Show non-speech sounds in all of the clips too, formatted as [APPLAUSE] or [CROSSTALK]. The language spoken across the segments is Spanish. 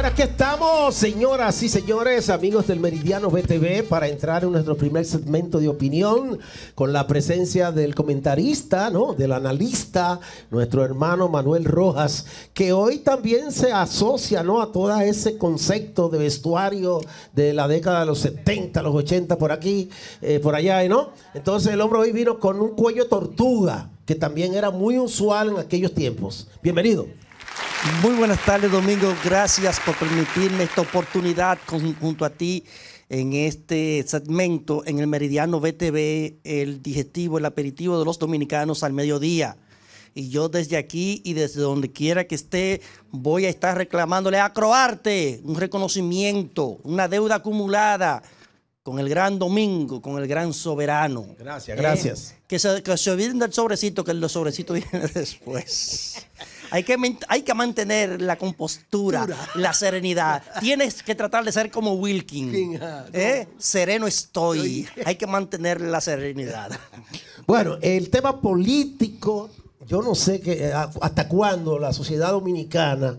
Bueno, aquí estamos, señoras y señores, amigos del Meridiano BTV, para entrar en nuestro primer segmento de opinión con la presencia del comentarista, ¿no? Del analista, nuestro hermano Manuel Rojas, que hoy también se asocia, A todo ese concepto de vestuario de la década de los 70, los 80, por aquí, eh, por allá, ¿no? Entonces el hombre hoy vino con un cuello tortuga, que también era muy usual en aquellos tiempos. Bienvenido. Muy buenas tardes, Domingo. Gracias por permitirme esta oportunidad junto a ti en este segmento en el Meridiano BTV, el digestivo, el aperitivo de los dominicanos al mediodía. Y yo desde aquí y desde donde quiera que esté, voy a estar reclamándole a Croarte un reconocimiento, una deuda acumulada con el gran domingo, con el gran soberano. Gracias, gracias. Eh, que, se, que se olviden del sobrecito, que el sobrecito [LAUGHS] viene después. Hay que, hay que mantener la compostura, la serenidad. Tienes que tratar de ser como Wilkin. Ah, ¿Eh? Sereno estoy. Hay que mantener la serenidad. [LAUGHS] Bueno, el tema político, yo no sé eh, hasta cuándo la sociedad dominicana,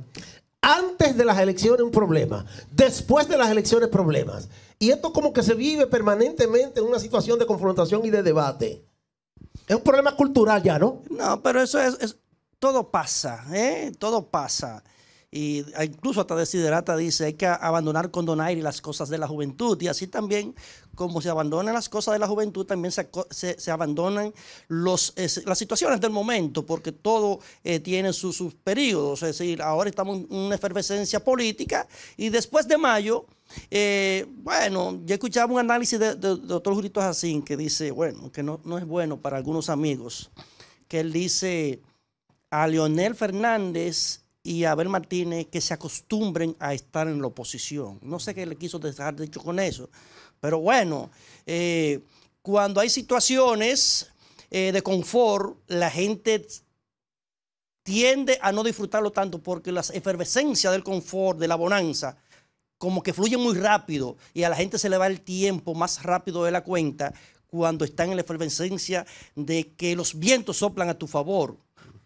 antes de las elecciones un problema, después de las elecciones problemas. Y esto como que se vive permanentemente en una situación de confrontación y de debate. Es un problema cultural ya, ¿no? No, pero eso es todo pasa, ¿eh? todo pasa. Y incluso hasta Desiderata dice, hay que abandonar con donaire las cosas de la juventud. Y así también, como se abandonan las cosas de la juventud, también se, abandonan los, las situaciones del momento, porque todo eh, tiene sus, periodos. Es decir, ahora estamos en una efervescencia política y después de mayo... Eh, bueno, yo escuchaba un análisis de, de, doctor Jurito Jacín que dice, bueno, que no, no es bueno para algunos amigos, que él dice a Leonel Fernández y a Abel Martínez que se acostumbren a estar en la oposición. No sé qué le quiso dejar dicho con eso, pero bueno, eh, cuando hay situaciones eh, de confort, la gente tiende a no disfrutarlo tanto porque las efervescencias del confort, de la bonanza, como que fluyen muy rápido y a la gente se le va el tiempo más rápido de la cuenta cuando están en la efervescencia de que los vientos soplan a tu favor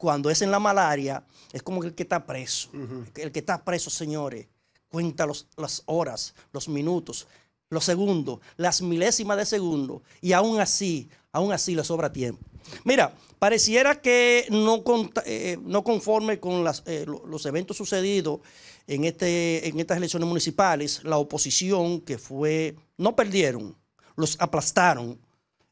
cuando es en la malaria, es como el que está preso. El que está preso, señores, cuenta las horas, los minutos, los segundos, las milésimas de segundo, y aún así, aún así le sobra tiempo. Mira, pareciera que no, eh, eh, no conforme con eh, los eventos sucedidos en, este, en estas elecciones municipales, la oposición que fue, no perdieron, los aplastaron,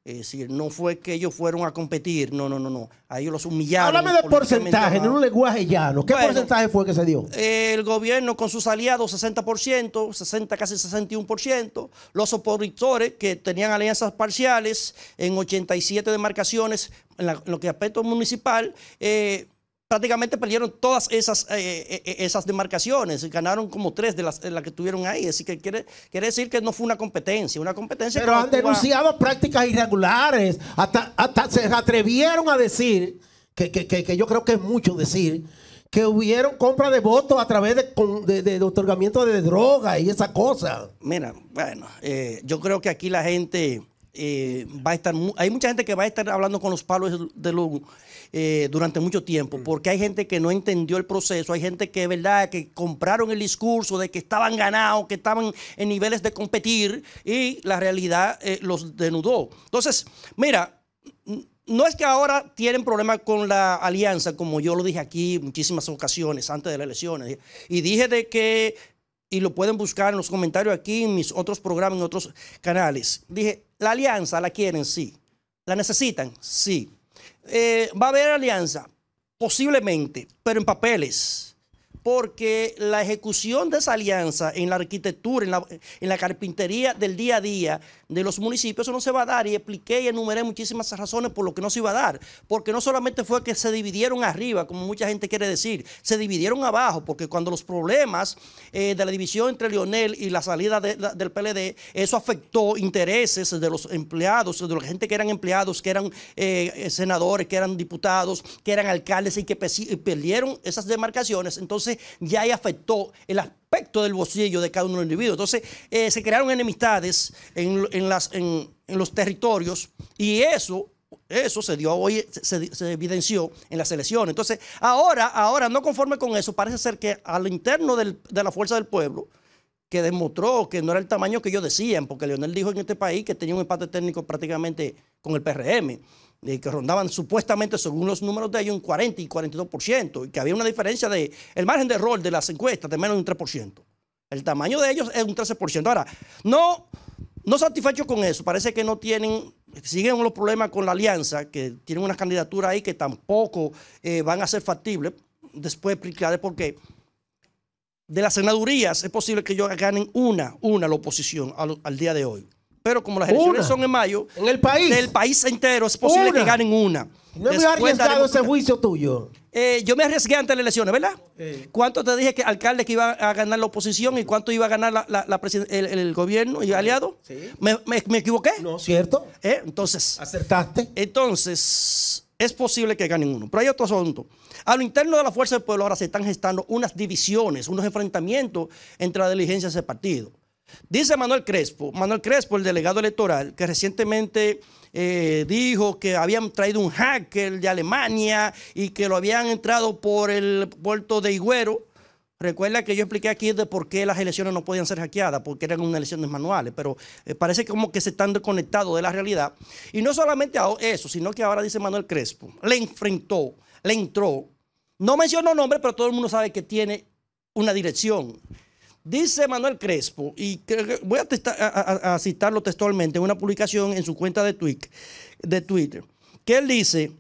es decir, no fue que ellos fueron a competir, no, no, no, no. ahí los humillaron. Háblame de porcentaje, en un lenguaje llano. ¿Qué porcentaje fue que se dio? El gobierno con sus aliados, 60%, 60, casi 61%. Los opositores que tenían alianzas parciales en 87 demarcaciones, en, lo que aspecto municipal, eh, prácticamente perdieron todas esas, eh, eh, eh, esas demarcaciones, ganaron como tres de las, que estuvieron ahí, así que quiere, quiere decir que no fue una competencia, una competencia... Pero han denunciado prácticas irregulares, hasta, hasta se atrevieron a decir, que, yo creo que es mucho decir, que hubieron compra de votos a través de, otorgamiento de droga y esa cosa. Mira, bueno, yo creo que aquí la gente eh, va a estar, hay mucha gente que va a estar hablando con los palos de Lugo eh, durante mucho tiempo, mm. porque hay gente que no entendió el proceso, hay gente que, ¿verdad?, que compraron el discurso de que estaban ganados, que estaban en niveles de competir y la realidad eh, los denudó. Entonces, mira, no es que ahora tienen problemas con la alianza, como yo lo dije aquí muchísimas ocasiones antes de las elecciones. Y dije de que y lo pueden buscar en los comentarios aquí, en mis otros programas, en otros canales. Dije, la alianza la quieren, sí. La necesitan, sí. Eh, Va a haber alianza, posiblemente, pero en papeles porque la ejecución de esa alianza en la arquitectura, en la, carpintería del día a día de los municipios, eso no se va a dar. Y expliqué y enumeré muchísimas razones por lo que no se iba a dar. Porque no solamente fue que se dividieron arriba, como mucha gente quiere decir, se dividieron abajo, porque cuando los problemas eh, de la división entre Lionel y la salida del PLD, eso afectó intereses de los empleados, de la gente que eran empleados, que eran eh, senadores, que eran diputados, que eran alcaldes y que perdieron esas demarcaciones. Entonces, ya ahí afectó el aspecto del bolsillo de cada uno de los individuos. Entonces eh, se crearon enemistades en, los territorios y eso... Eso se dio hoy, se, evidenció en las elecciones. Entonces, ahora, ahora, no conforme con eso, parece ser que al interno de la fuerza del pueblo, que demostró que no era el tamaño que ellos decían, porque Leonel dijo en este país que tenía un empate técnico prácticamente con el PRM. Eh, que rondaban supuestamente, según los números de ellos, un 40 y 42%, y que había una diferencia de, el margen de error de las encuestas de menos de un 3%. El tamaño de ellos es un 13%. Ahora, no, no satisfechos con eso, parece que no tienen, siguen los problemas con la alianza, que tienen unas candidaturas ahí que tampoco eh, van a ser factibles. Después explicaré por qué de las senadurías es posible que ellos ganen una, una la oposición al, día de hoy pero como las elecciones son en mayo, en el país, del país entero es posible que ganen una. No me ha arriesgado ese juicio tuyo. Eh, yo me arriesgué ante las elecciones, ¿verdad? ¿Cuánto te dije que alcalde que iba a ganar la oposición y cuánto iba a ganar el, gobierno y aliado? Sí. ¿Me, equivoqué? No, cierto. Eh, entonces. Acertaste. Entonces, es posible que ganen uno. Pero hay otro asunto. A lo interno de la Fuerza del Pueblo ahora se están gestando unas divisiones, unos enfrentamientos entre la diligencia de ese partido. Dice Manuel Crespo, Manuel Crespo, el delegado electoral, que recientemente eh, dijo que habían traído un hacker de Alemania y que lo habían entrado por el puerto de Higüero. Recuerda que yo expliqué aquí de por qué las elecciones no podían ser hackeadas, porque eran unas elecciones manuales, pero eh, parece como que se están desconectados de la realidad. Y no solamente eso, sino que ahora dice Manuel Crespo, le enfrentó, le entró. No mencionó nombre, pero todo el mundo sabe que tiene una dirección Dice Manuel Crespo, y voy a, citarlo textualmente en una publicación en su cuenta de, de Twitter, que él dice,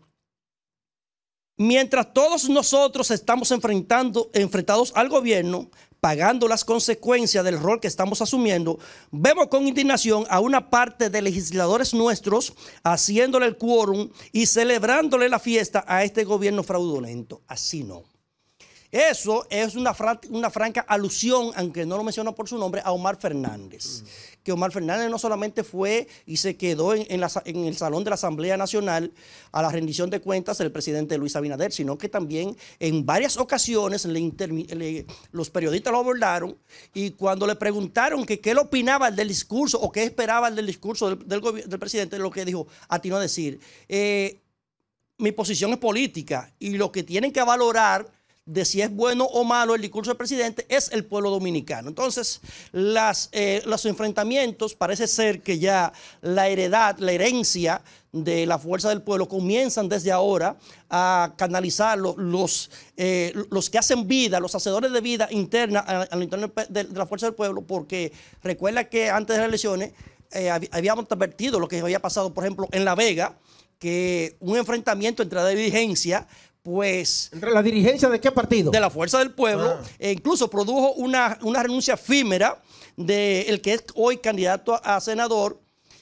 mientras todos nosotros estamos enfrentando, enfrentados al gobierno, pagando las consecuencias del rol que estamos asumiendo, vemos con indignación a una parte de legisladores nuestros haciéndole el quórum y celebrándole la fiesta a este gobierno fraudulento. Así no. Eso es una, una franca alusión, aunque no lo menciono por su nombre, a Omar Fernández. Que Omar Fernández no solamente fue y se quedó en, el Salón de la Asamblea Nacional a la rendición de cuentas del presidente Luis Abinader, sino que también en varias ocasiones los periodistas lo abordaron y cuando le preguntaron que qué le opinaba del discurso o qué esperaba del discurso del, presidente, lo que dijo, atinó a decir, eh, mi posición es política y lo que tienen que valorar de si es bueno o malo el discurso del presidente es el pueblo dominicano. Entonces, las, eh, los enfrentamientos, parece ser que ya la heredad, la herencia de la fuerza del pueblo comienzan desde ahora a canalizar los, eh, los, que hacen vida, los hacedores de vida interna al interno de, la fuerza del pueblo, porque recuerda que antes de las elecciones eh, habíamos advertido lo que había pasado, por ejemplo, en La Vega, que un enfrentamiento entre la dirigencia pues... entre ¿La dirigencia de qué partido? De la Fuerza del Pueblo. Ah. E incluso produjo una, renuncia efímera de el que es hoy candidato a, senador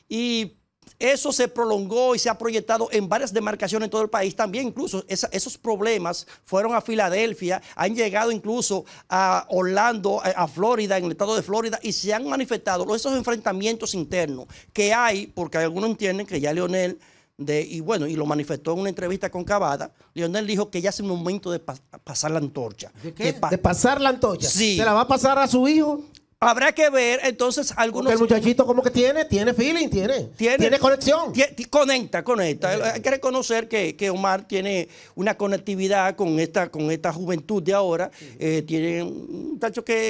y eso se prolongó y se ha proyectado en varias demarcaciones en todo el país. También incluso esos problemas fueron a Filadelfia, han llegado incluso a Orlando, a, a, Florida, en el estado de Florida, y se han manifestado esos enfrentamientos internos que hay, porque algunos entienden que ya Leonel de, y bueno, y lo manifestó en una entrevista con Cavada, Lionel dijo que ya es el momento de pasar la antorcha. ¿De pasar la antorcha? Sí. ¿Se la va a pasar a su hijo? Habrá que ver, entonces, algunos... el muchachito como que tiene, tiene feeling, tiene. Tiene, conexión. conecta, conecta. Eh. Hay que reconocer que, que, Omar tiene una conectividad con esta, con esta juventud de ahora. Eh, tiene un tacho que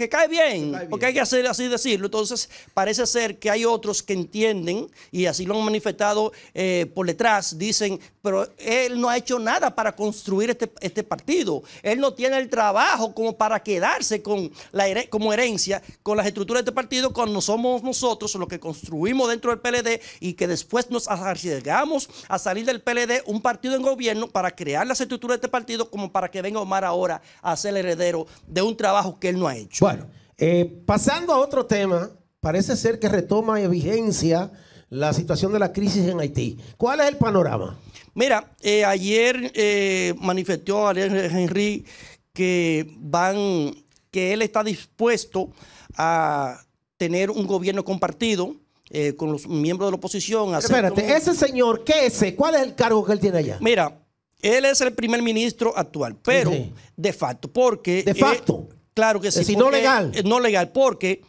que cae bien, porque hay que hacer así decirlo. Entonces, parece ser que hay otros que entienden, y así lo han manifestado eh, por detrás, dicen, pero él no ha hecho nada para construir este, este partido. Él no tiene el trabajo como para quedarse con la, como herencia con las estructuras de este partido cuando somos nosotros los que construimos dentro del PLD y que después nos arriesgamos a salir del PLD un partido en gobierno para crear las estructuras de este partido como para que venga Omar ahora a ser el heredero de un trabajo que él no ha hecho. Eh, pasando a otro tema, parece ser que retoma vigencia la situación de la crisis en Haití. ¿Cuál es el panorama? Mira, eh, ayer eh, manifestó Ariel Henry que van, que él está dispuesto a tener un gobierno compartido con los miembros de la oposición. Espérate, ese señor, ¿qué es ¿Cuál es el cargo que él tiene allá? Mira, él es el primer ministro actual, pero de facto, porque... De facto. Claro que sí. Es eh, no legal. Eh, no legal, porque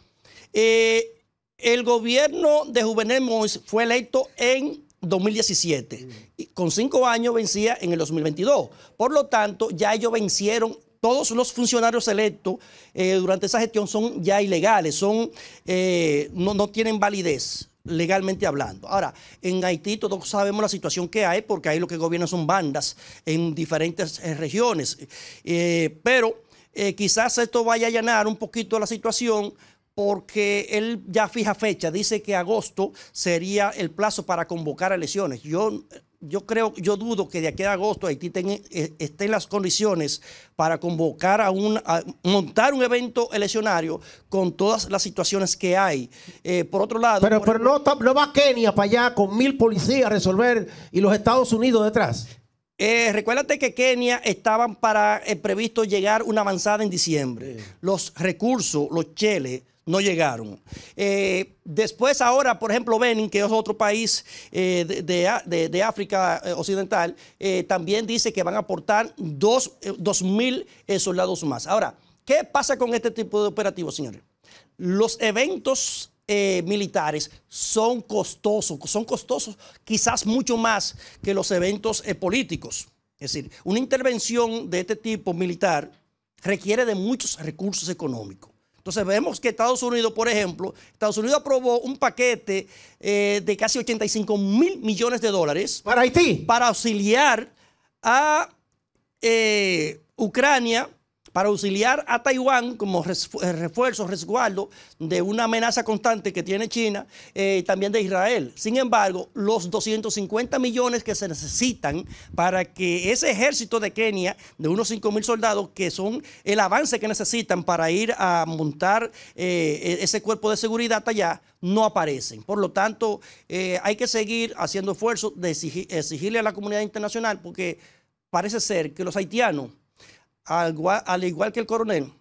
eh, el gobierno de Juvenel Mois fue electo en 2017 y con cinco años vencía en el 2022. Por lo tanto, ya ellos vencieron. Todos los funcionarios electos durante esa gestión son ya ilegales, son, no, no tienen validez legalmente hablando. Ahora, en Haití todos sabemos la situación que hay, porque ahí lo que gobiernan son bandas en diferentes regiones. pero eh, quizás esto vaya a allanar un poquito la situación porque él ya fija fecha, dice que agosto sería el plazo para convocar elecciones. Yo, yo creo, yo dudo que de aquí a agosto Haití eh, esté en las condiciones para convocar a un, montar un evento eleccionario con todas las situaciones que hay. Eh, por otro lado... Pero, no, no va Kenia para allá con mil policías a resolver y los Estados Unidos detrás. Eh, recuérdate que Kenia estaban para eh, previsto llegar una avanzada en diciembre. Los recursos, los cheles, no llegaron. Eh, después, ahora, por ejemplo, Benin, que es otro país de, África Occidental, también dice que van a aportar 2.000 mil, soldados más. Ahora, ¿qué pasa con este tipo de operativos, señores? Los eventos eh, militares son costosos, son costosos quizás mucho más que los eventos eh, políticos. Es decir, una intervención de este tipo militar requiere de muchos recursos económicos. Entonces vemos que Estados Unidos, por ejemplo, Estados Unidos aprobó un paquete eh, de casi 85 mil millones de dólares. ¿Para Haití? Para auxiliar a Ucrania para auxiliar a Taiwán como eh, refuerzo, resguardo de una amenaza constante que tiene China eh, y también de Israel. Sin embargo, los 250 millones que se necesitan para que ese ejército de Kenia, de unos 5 mil soldados, que son el avance que necesitan para ir a montar eh, e-, ese cuerpo de seguridad allá, no aparecen. Por lo tanto, hay que seguir haciendo esfuerzos de exigirle a la comunidad internacional porque parece ser que los haitianos al igual, que el coronel,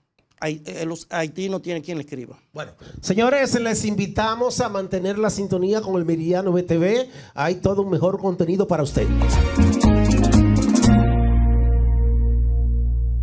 eh, Haití no tiene quien le escriba. Bueno, señores, les invitamos a mantener la sintonía con el Meridiano BTV. Hay todo un mejor contenido para ustedes.